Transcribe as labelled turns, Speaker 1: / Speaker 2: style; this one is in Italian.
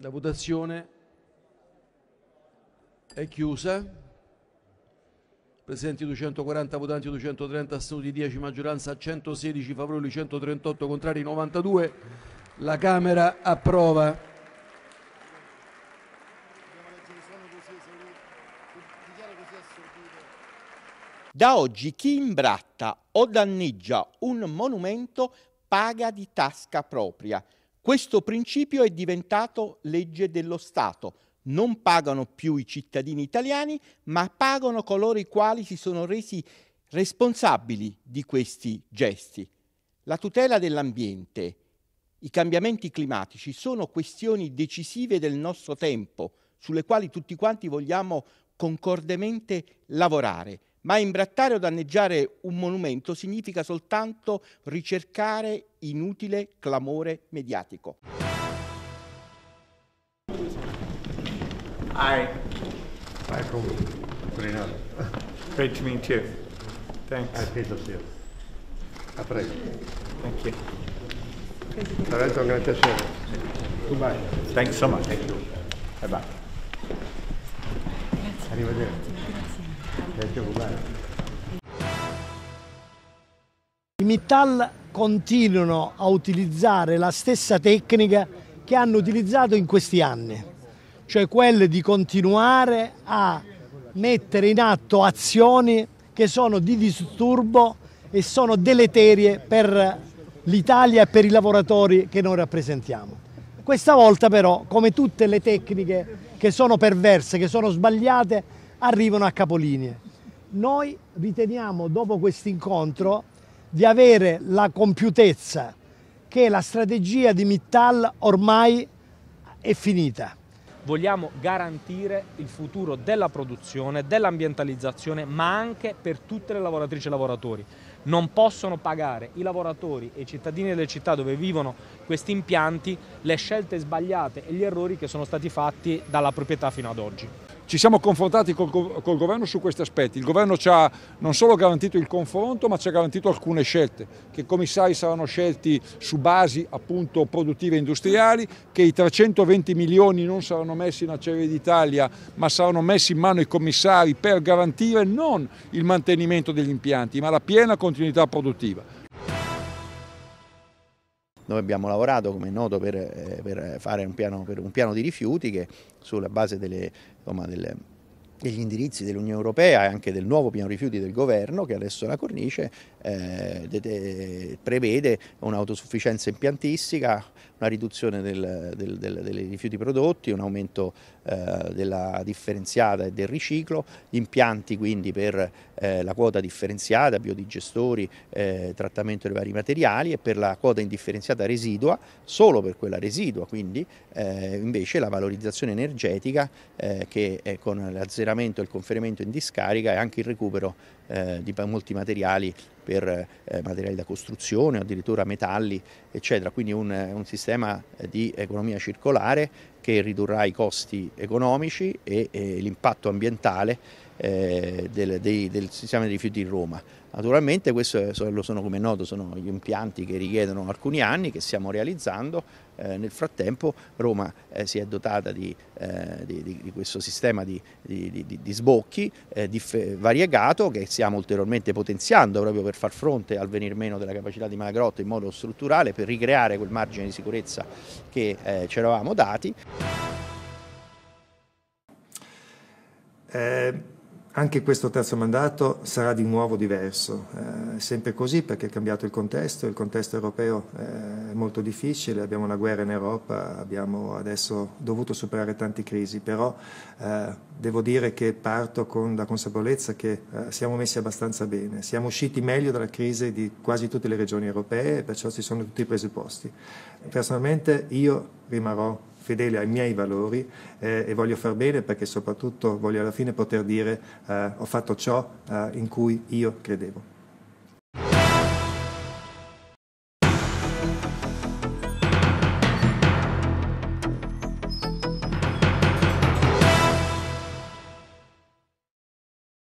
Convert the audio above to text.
Speaker 1: La votazione è chiusa. Presenti 240 votanti, 230 astenuti, 10 maggioranza, 116 favorevoli, 138 contrari, 92. La Camera approva. Da oggi chi imbratta o danneggia un monumento paga di tasca propria. Questo principio è diventato legge dello Stato. Non pagano più i cittadini italiani, ma pagano coloro i quali si sono resi responsabili di questi gesti. La tutela dell'ambiente, i cambiamenti climatici sono questioni decisive del nostro tempo, sulle quali tutti quanti vogliamo concordemente lavorare, ma imbrattare o danneggiare un monumento significa soltanto ricercare inutile clamore mediatico. Hi. Michael. Great to meet you. Thanks. I A prego. Thank you.
Speaker 2: Lorenzo, un gran piacere. Goodbye. Thanks so much. Thank you.
Speaker 1: Ecco. Bye bye.
Speaker 2: Arrivederci.
Speaker 3: I Mittal continuano a utilizzare la stessa tecnica che hanno utilizzato in questi anni, cioè quella di continuare a mettere in atto azioni che sono di disturbo e sono deleterie per l'Italia e per i lavoratori che noi rappresentiamo. Questa volta però, come tutte le tecniche che sono perverse, che sono sbagliate, arrivano a capolinea. Noi riteniamo dopo questo incontro di avere la compiutezza che la strategia di Mittal ormai è finita.
Speaker 1: Vogliamo garantire il futuro della produzione, dell'ambientalizzazione, ma anche per tutte le lavoratrici e lavoratori non possono pagare i lavoratori e i cittadini delle città dove vivono questi impianti le scelte sbagliate e gli errori che sono stati fatti dalla proprietà fino ad oggi. Ci siamo confrontati col, col governo su questi aspetti, il governo ci ha non solo garantito il confronto ma ci ha garantito alcune scelte, che i commissari saranno scelti su basi appunto produttive e industriali, che i 320 milioni non saranno messi in Acciaieria d'Italia ma saranno messi in mano ai commissari per garantire non il mantenimento degli impianti ma la piena continuità produttiva.
Speaker 4: Noi abbiamo lavorato, come è noto, per, eh, per fare un piano, per un piano, di rifiuti che sulla base delle, insomma, delle, degli indirizzi dell'Unione Europea e anche del nuovo piano rifiuti del governo che adesso la cornice eh, prevede un'autosufficienza impiantistica, una riduzione del, del, del, dei rifiuti prodotti, un aumento eh, della differenziata e del riciclo, impianti quindi per eh, la quota differenziata, biodigestori, eh, trattamento dei vari materiali e per la quota indifferenziata residua, solo per quella residua, quindi eh, invece la valorizzazione energetica eh, che è con l'azzeramento e il conferimento in discarica e anche il recupero eh, di molti materiali per eh, materiali da costruzione addirittura metalli, eccetera. Quindi un, eh, un sistema eh, di economia circolare che ridurrà i costi economici e, e l'impatto ambientale eh, del, dei, del, sistema dei rifiuti in Roma. Naturalmente questo è, lo sono come noto, sono gli impianti che richiedono alcuni anni che stiamo realizzando, eh, nel frattempo Roma eh, si è dotata di, eh, di, di, di questo sistema di, sbocchi eh, variegato che stiamo ulteriormente potenziando proprio per far fronte al venir meno della capacità di Malagrotta in modo strutturale per ricreare quel margine di sicurezza che eh, ci eravamo dati.
Speaker 2: Eh, anche questo terzo mandato sarà di nuovo diverso, eh, sempre così perché è cambiato il contesto, il contesto europeo eh, è molto difficile, abbiamo una guerra in Europa, abbiamo adesso dovuto superare tante crisi, però eh, devo dire che parto con la consapevolezza che eh, siamo messi abbastanza bene, siamo usciti meglio dalla crisi di quasi tutte le regioni europee, perciò ci sono tutti i presupposti. Personalmente io rimarrò fedele ai miei valori eh, e voglio far bene perché soprattutto voglio alla fine poter dire eh, ho fatto ciò eh, in cui io credevo.